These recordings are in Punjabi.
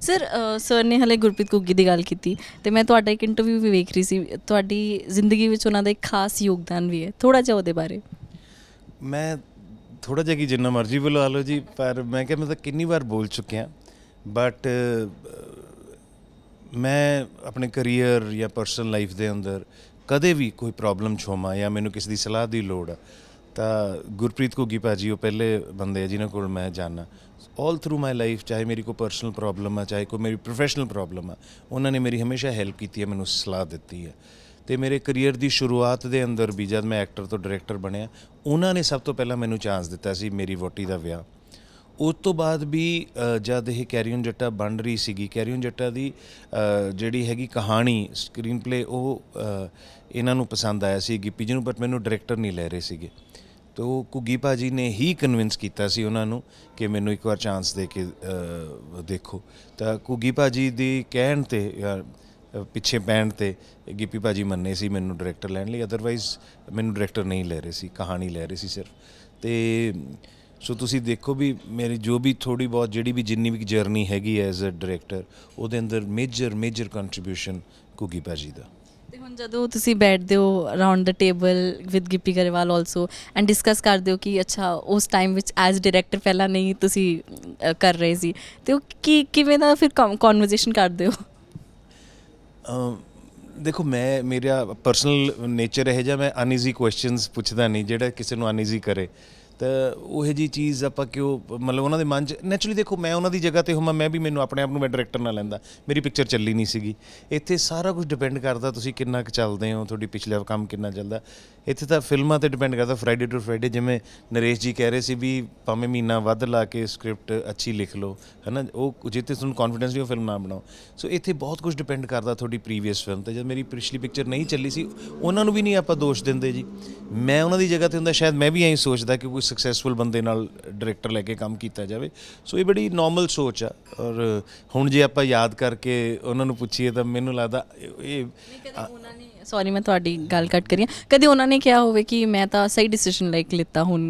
ਸਰ ਸਰ uh, ਨੇ ਹਲੇ ਗੁਰਪ੍ਰੀਤ ਕੁੱਗੀ ਦੀ ਗੱਲ ਕੀਤੀ ਤੇ ਮੈਂ ਤੁਹਾਡਾ ਇੱਕ ਇੰਟਰਵਿਊ ਵੀ ਵੇਖ ਰਹੀ ਸੀ ਤੁਹਾਡੀ ਜ਼ਿੰਦਗੀ ਵਿੱਚ ਉਹਨਾਂ ਦਾ ਇੱਕ ਖਾਸ ਯੋਗਦਾਨ ਵੀ ਹੈ ਥੋੜਾ ਜਿਹਾ ਉਹਦੇ ਬਾਰੇ ਮੈਂ ਥੋੜਾ ਜਿਹਾ ਕੀ ਜਿੰਨਾ ਮਰਜ਼ੀ ਬੁਲਾ ਲਓ ਜੀ ਪਰ ਮੈਂ ਕਿਹਾ ਮੈਂ ਤਾਂ ਕਿੰਨੀ ਵਾਰ ਬੋਲ ਚੁੱਕਿਆ ਬਟ ਮੈਂ ਆਪਣੇ ਕੈਰੀਅਰ ਜਾਂ ਪਰਸਨਲ ਲਾਈਫ ਦੇ ਅੰਦਰ ਕਦੇ ਵੀ ਕੋਈ ਪ੍ਰੋਬਲਮ ਛੋਮਾ ਜਾਂ ਮੈਨੂੰ ਕਿਸੇ ਦੀ ਸਲਾਹ ਦੀ ਲੋੜ ਤਾਂ ਗੁਰਪ੍ਰੀਤ ਕੋਗੀ ਭਾਜੀ ਉਹ ਪਹਿਲੇ ਬੰਦੇ ਆ ਜਿਨ੍ਹਾਂ ਕੋਲ ਮੈਂ ਜਾਣਾ ਆਲ ਥਰੂ ਮਾਈ ਲਾਈਫ ਚਾਹੇ ਮੇਰੀ ਕੋ ਪਰਸਨਲ ਪ੍ਰੋਬਲਮ ਆ ਚਾਹੇ ਕੋ ਮੇਰੀ ਪ੍ਰੋਫੈਸ਼ਨਲ ਪ੍ਰੋਬਲਮ ਆ ਉਹਨਾਂ ਨੇ ਮੇਰੀ ਹਮੇਸ਼ਾ ਹੈਲਪ ਕੀਤੀ ਹੈ ਮੈਨੂੰ ਸਲਾਹ ਦਿੱਤੀ ਹੈ ਤੇ ਮੇਰੇ ਕੈਰੀਅਰ ਦੀ ਸ਼ੁਰੂਆਤ ਦੇ ਅੰਦਰ ਵੀ ਜਦ ਮੈਂ ਐਕਟਰ ਤੋਂ ਡਾਇਰੈਕਟਰ ਬਣਿਆ ਉਹਨਾਂ ਨੇ ਸਭ ਤੋਂ ਪਹਿਲਾਂ ਮੈਨੂੰ ਚਾਂਸ ਦਿੱਤਾ ਸੀ ਮੇਰੀ ਵੋਟੀ ਦਾ ਵਿਆਹ ਉਸ ਤੋਂ ਬਾਅਦ ਵੀ ਜਦ ਇਹ ਕੈਰੀਅਨ ਜੱਟਾ ਬਣ ਰਹੀ ਸੀਗੀ ਕੈਰੀਅਨ ਜੱਟਾ ਦੀ ਜਿਹੜੀ ਹੈਗੀ ਕਹਾਣੀ ਸਕਰੀਨ ਪਲੇ ਉਹ ਇਹਨਾਂ ਨੂੰ ਪਸੰਦ ਆਇਆ ਸੀ ਗਿੱਪੀ ਜੀ ਨੂੰ ਬਟ ਮੈਨੂੰ ਡਾਇਰੈਕਟਰ ਨਹੀਂ ਲੈ ਰਹੇ ਸੀਗੇ ਤੋ ਕੁਗੀ ਕੁੱਗੀ ਭਾਜੀ ਨੇ ਹੀ ਕਨਵਿੰਸ ਕੀਤਾ ਸੀ ਉਹਨਾਂ ਨੂੰ ਕਿ ਮੈਨੂੰ ਇੱਕ ਵਾਰ ਚਾਂਸ ਦੇ ਕੇ ਦੇਖੋ ਤਾਂ ਕੁੱਗੀ ਭਾਜੀ ਦੀ ਕਹਿਣ ਤੇ ਪਿੱਛੇ ਬੈਂਡ ਤੇ ਗਿੱਪੀ ਭਾਜੀ ਮੰਨੇ ਸੀ ਮੈਨੂੰ ਡਾਇਰੈਕਟਰ ਲੈਣ ਲਈ ਅਦਰਵਾਈਜ਼ ਮੈਨੂੰ ਡਾਇਰੈਕਟਰ ਨਹੀਂ ਲੈ ਰਹੇ ਸੀ ਕਹਾਣੀ ਲੈ ਰਹੇ ਸੀ ਸਿਰਫ ਤੇ ਸੋ ਤੁਸੀਂ ਦੇਖੋ ਵੀ ਮੇਰੀ ਜੋ ਵੀ ਥੋੜੀ ਬਹੁਤ ਜਿਹੜੀ ਵੀ ਜਿੰਨੀ ਵੀ ਜਰਨੀ ਹੈਗੀ ਐਜ਼ ਅ ਡਾਇਰੈਕਟਰ ਉਹਦੇ ਅੰਦਰ ਮੇਜਰ ਮੇਜਰ ਕੰਟਰੀਬਿਊਸ਼ਨ ਕੁਗੀ ਭਾਜੀ ਦਾ ਤੇ ਹੁਣ ਜਦੋਂ ਤੁਸੀਂ ਬੈਠਦੇ ਹੋ around the table with Gippy Grewal also and discuss ਕਰਦੇ ਹੋ ਕਿ ਅੱਛਾ ਉਸ ਟਾਈਮ ਵਿੱਚ ਐਜ਼ ਡਾਇਰੈਕਟਰ ਪਹਿਲਾਂ ਨਹੀਂ ਤੁਸੀਂ ਕਰ ਰਹੇ ਸੀ ਤੇ ਉਹ ਕੀ ਕਿਵੇਂ ਦਾ ਫਿਰ ਕਨਵਰਸੇਸ਼ਨ ਕਰਦੇ ਹੋ ਦੇਖੋ ਮੈਂ ਮੇਰਾ ਪਰਸਨਲ ਨੇਚਰ ਹੈ ਜਾਂ ਮੈਂ ਅਨਈਜ਼ੀ ਕੁਐਸਚਨਸ ਪੁੱਛਦਾ ਨਹੀਂ ਜਿਹੜਾ ਕਿਸੇ ਨੂੰ ਅਨਈਜ਼ੀ ਕਰੇ ਤਾਂ ਉਹ ਜੀ ਚੀਜ਼ ਆਪਾਂ ਕਿਉਂ ਮਤਲਬ ਉਹਨਾਂ ਦੇ ਮਨ 'ਚ ਨੇਚਰਲੀ ਦੇਖੋ ਮੈਂ ਉਹਨਾਂ ਦੀ ਜਗ੍ਹਾ ਤੇ ਹੁਮਾ ਮੈਂ ਵੀ ਮੈਨੂੰ ਆਪਣੇ ਆਪ ਨੂੰ ਮੈਂ ਡਾਇਰੈਕਟਰ ਨਾ ਲੈਂਦਾ ਮੇਰੀ ਪਿਕਚਰ ਚੱਲੀ ਨਹੀਂ ਸੀਗੀ ਇੱਥੇ ਸਾਰਾ ਕੁਝ ਡਿਪੈਂਡ ਕਰਦਾ ਤੁਸੀਂ ਕਿੰਨਾ ਕੁ ਚੱਲਦੇ ਹੋ ਤੁਹਾਡੀ ਪਿਛਲੇ ਕੰਮ ਕਿੰਨਾ ਚੱਲਦਾ ਇੱਥੇ ਤਾਂ ਫਿਲਮਾਂ ਤੇ ਡਿਪੈਂਡ ਕਰਦਾ ਫਰਾਈਡੇ ਟੂ ਫਰਾਈਡੇ ਜਿਵੇਂ ਨਰੇਸ਼ ਜੀ ਕਹਿ ਰਹੇ ਸੀ ਵੀ ਭਾਵੇਂ ਮਹੀਨਾ ਵੱਧ ਲਾ ਕੇ ਸਕ੍ਰਿਪਟ ਅੱਛੀ ਲਿਖ ਲਓ ਹੈਨਾ ਉਹ ਜਿੱਤੇ ਤੁਹਾਨੂੰ ਕੌਨਫੀਡੈਂਸ ਦੀ ਉਹ ਫਿਲਮ ਨਾ ਬਣਾਓ ਸੋ ਇੱਥੇ ਬਹੁਤ ਕੁਝ ਡਿਪੈਂਡ ਕਰਦਾ ਤੁਹਾਡੀ ਪ੍ਰੀਵੀਅਸ ਫਿਲਮ ਤੇ ਜਦ ਮੇਰੀ ਪਿਛਲੀ ਪਿਕਚਰ ਨਹੀਂ ਚੱਲੀ ਸੀ ਉਹਨਾਂ ਨੂੰ ਵੀ ਨਹੀਂ ਆਪਾਂ ਦੋਸ਼ ਦਿੰਦੇ ਜੀ ਮੈਂ ਉਹਨਾਂ ਦੀ ਜਗ੍ਹਾ ਤੇ ਹੁੰਦਾ ਸ਼ਾਇਦ ਮੈਂ ਵੀ ਐਂ ਸੋਚਦਾ ਕਿ ਕੋਈ ਸਕਸੈਸਫੁਲ ਬੰਦੇ ਨਾਲ ਡਾਇਰੈਕਟਰ ਲੈ ਕੇ ਕੰਮ ਕੀਤਾ ਜਾਵੇ ਸੋ ਇਹ ਬੜੀ ਨਾਰਮਲ ਸੋਚ ਆ ਔਰ ਹੁਣ ਜੇ ਆਪਾਂ ਯਾਦ ਕਰਕੇ ਉਹਨਾਂ ਨੂੰ ਪੁੱਛੀਏ ਤਾਂ ਮੈਨੂੰ ਲੱਗਦਾ ਇਹ ਉਹਨਾਂ ਨੇ ਸੌਰੀ ਮੈਂ ਤੁਹਾਡੀ ਗੱਲ ਕੱਟ ਕਰੀ ਕਦੇ ਉਹਨਾਂ ਨੇ ਕਿਹਾ ਹੋਵੇ ਕਿ ਮੈਂ ਤਾਂ ਸਹੀ ਡਿਸੀਜਨ ਲੈ ਕੇ ਲਿੱਤਾ ਹੁਣ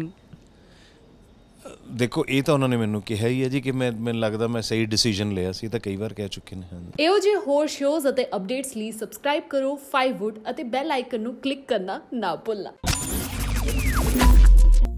ਦੇਖੋ ਇਹ ਤਾਂ ਉਹਨਾਂ ਨੇ ਮੈਨੂੰ ਕਿਹਾ ਹੀ ਹੈ ਜੀ ਕਿ ਮੈਂ ਮੈਨੂੰ ਲੱਗਦਾ ਮੈਂ ਸਹੀ ਡਿਸੀਜਨ ਲਿਆ ਸੀ ਤਾਂ ਕਈ ਵਾਰ ਕਹਿ ਚੁੱਕੇ ਨੇ ਹਾਂ ਇਹੋ ਜੇ ਹੋਰ ਸ਼ੋਜ਼ ਅਤੇ ਅਪਡੇਟਸ ਲਈ ਸਬਸਕ੍ਰਾਈਬ ਕਰੋ 5wood ਅਤੇ ਬੈਲ ਆਈਕਨ ਨੂੰ ਕਲਿੱਕ ਕਰਨਾ ਨਾ ਭੁੱਲਣਾ